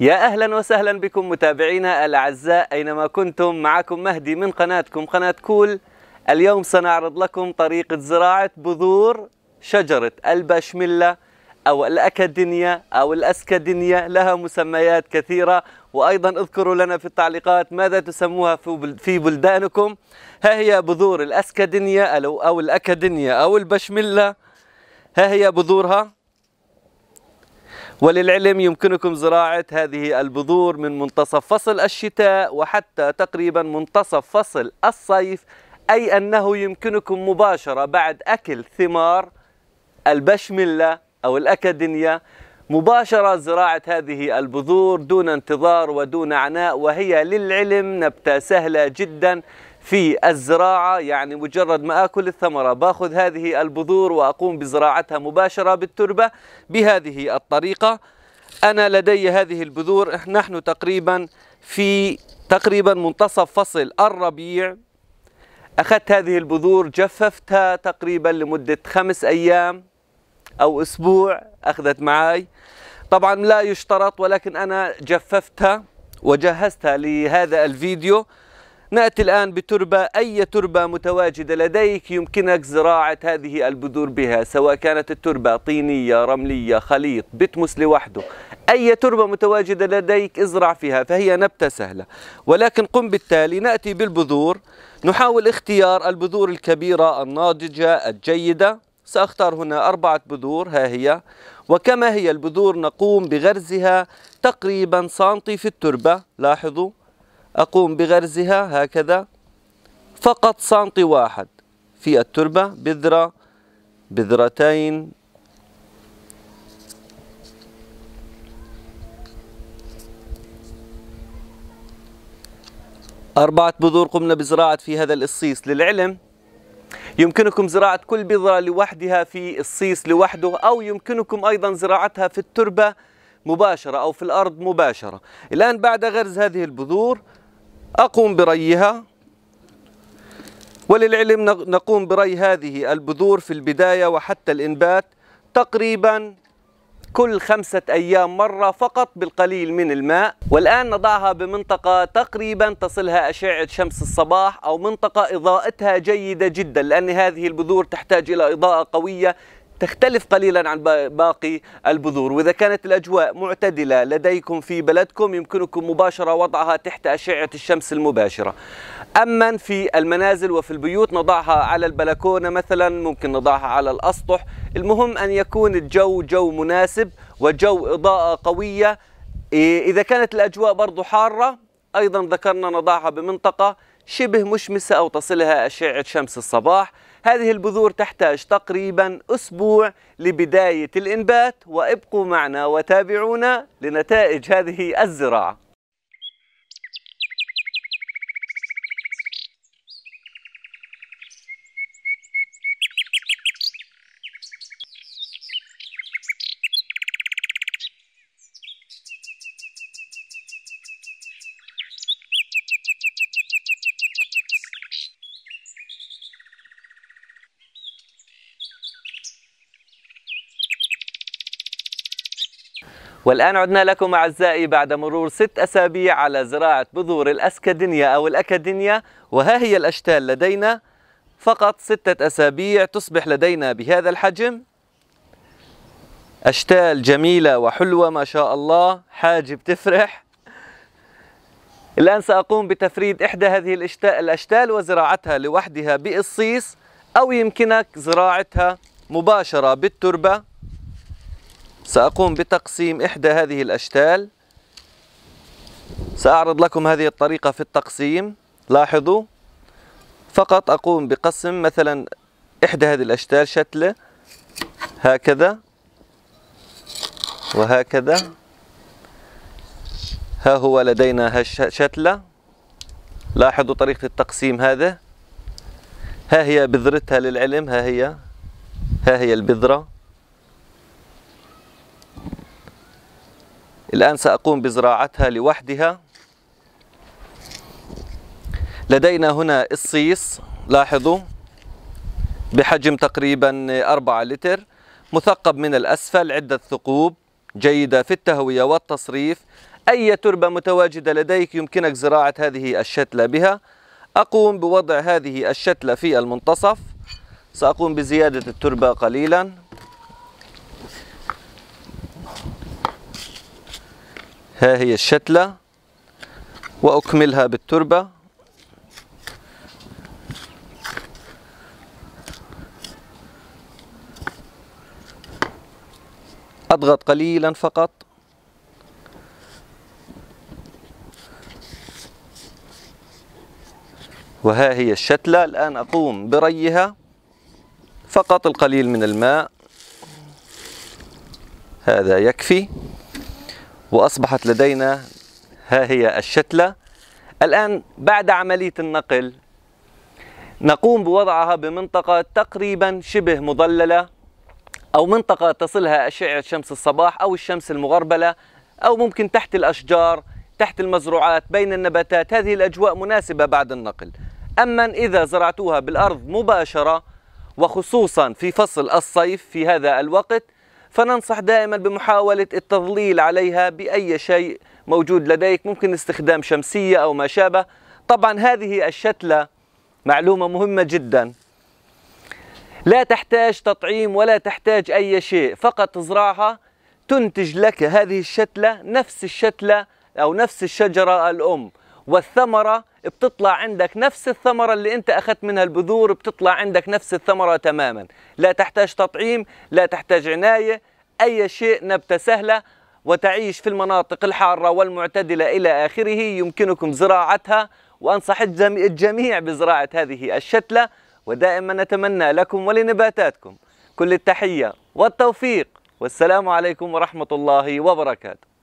يا اهلا وسهلا بكم متابعينا الاعزاء اينما كنتم معكم مهدي من قناتكم قناه كول اليوم سنعرض لكم طريقه زراعه بذور شجره البشمله او الاكادينيا او الاسكادينيا لها مسميات كثيره وايضا اذكروا لنا في التعليقات ماذا تسموها في بلدانكم ها هي بذور الاسكادينيا او الاكادينيا او البشمله ها هي بذورها وللعلم يمكنكم زراعة هذه البذور من منتصف فصل الشتاء وحتى تقريبا منتصف فصل الصيف أي أنه يمكنكم مباشرة بعد أكل ثمار البشملة أو الأكاديمية مباشرة زراعة هذه البذور دون انتظار ودون عناء وهي للعلم نبتة سهلة جداً في الزراعة يعني مجرد ما أكل الثمرة باخذ هذه البذور وأقوم بزراعتها مباشرة بالتربة بهذه الطريقة أنا لدي هذه البذور نحن تقريبا في تقريبا منتصف فصل الربيع أخذت هذه البذور جففتها تقريبا لمدة خمس أيام أو أسبوع أخذت معي طبعا لا يشترط ولكن أنا جففتها وجهزتها لهذا الفيديو نأتي الآن بتربة أي تربة متواجدة لديك يمكنك زراعة هذه البذور بها سواء كانت التربة طينية رملية خليط بتمس لوحده أي تربة متواجدة لديك ازرع فيها فهي نبتة سهلة ولكن قم بالتالي نأتي بالبذور نحاول اختيار البذور الكبيرة الناضجة الجيدة سأختار هنا أربعة بذور ها هي وكما هي البذور نقوم بغرزها تقريبا سنتي في التربة لاحظوا أقوم بغرزها هكذا فقط سنتي واحد في التربة بذرة بذرتين أربعة بذور قمنا بزراعة في هذا الصيص للعلم يمكنكم زراعة كل بذرة لوحدها في الصيص لوحده أو يمكنكم أيضا زراعتها في التربة مباشرة أو في الأرض مباشرة الآن بعد غرز هذه البذور أقوم بريها وللعلم نقوم بري هذه البذور في البداية وحتى الإنبات تقريبا كل خمسة أيام مرة فقط بالقليل من الماء والآن نضعها بمنطقة تقريبا تصلها أشعة شمس الصباح أو منطقة إضاءتها جيدة جدا لأن هذه البذور تحتاج إلى إضاءة قوية تختلف قليلا عن باقي البذور وإذا كانت الأجواء معتدلة لديكم في بلدكم يمكنكم مباشرة وضعها تحت أشعة الشمس المباشرة أما في المنازل وفي البيوت نضعها على البلكونة مثلا ممكن نضعها على الأسطح المهم أن يكون الجو جو مناسب وجو إضاءة قوية إذا كانت الأجواء برضو حارة أيضا ذكرنا نضعها بمنطقة شبه مشمسة أو تصلها أشعة شمس الصباح هذه البذور تحتاج تقريبا أسبوع لبداية الإنبات وابقوا معنا وتابعونا لنتائج هذه الزراعة والآن عدنا لكم أعزائي بعد مرور ست أسابيع على زراعة بذور الأسكادينيا أو الأكادينيا وها هي الأشتال لدينا فقط ستة أسابيع تصبح لدينا بهذا الحجم أشتال جميلة وحلوة ما شاء الله حاجب تفرح الآن سأقوم بتفريد إحدى هذه الأشتال وزراعتها لوحدها بقصيص أو يمكنك زراعتها مباشرة بالتربة سأقوم بتقسيم إحدى هذه الأشتال سأعرض لكم هذه الطريقة في التقسيم لاحظوا فقط أقوم بقسم مثلا إحدى هذه الأشتال شتلة هكذا وهكذا ها هو لدينا هالشتلة لاحظوا طريقة التقسيم هذا ها هي بذرتها للعلم ها هي ها هي البذرة الآن سأقوم بزراعتها لوحدها لدينا هنا الصيص لاحظوا بحجم تقريبا 4 لتر مثقب من الأسفل عدة ثقوب جيدة في التهوية والتصريف أي تربة متواجدة لديك يمكنك زراعة هذه الشتلة بها أقوم بوضع هذه الشتلة في المنتصف سأقوم بزيادة التربة قليلاً ها هي الشتلة وأكملها بالتربة أضغط قليلا فقط وها هي الشتلة الآن أقوم بريها فقط القليل من الماء هذا يكفي وأصبحت لدينا ها هي الشتلة الآن بعد عملية النقل نقوم بوضعها بمنطقة تقريبا شبه مظللة أو منطقة تصلها أشعة شمس الصباح أو الشمس المغربلة أو ممكن تحت الأشجار تحت المزروعات بين النباتات هذه الأجواء مناسبة بعد النقل أما إذا زرعتوها بالأرض مباشرة وخصوصا في فصل الصيف في هذا الوقت فننصح دائما بمحاولة التظليل عليها بأي شيء موجود لديك ممكن استخدام شمسية أو ما شابه طبعا هذه الشتلة معلومة مهمة جدا لا تحتاج تطعيم ولا تحتاج أي شيء فقط تزرعها تنتج لك هذه الشتلة نفس الشتلة أو نفس الشجرة الأم والثمرة بتطلع عندك نفس الثمرة اللي انت اخذت منها البذور بتطلع عندك نفس الثمرة تماما لا تحتاج تطعيم لا تحتاج عناية اي شيء نبتة سهلة وتعيش في المناطق الحارة والمعتدلة إلى آخره يمكنكم زراعتها وأنصح الجميع بزراعة هذه الشتلة ودائما نتمنى لكم ولنباتاتكم كل التحية والتوفيق والسلام عليكم ورحمة الله وبركاته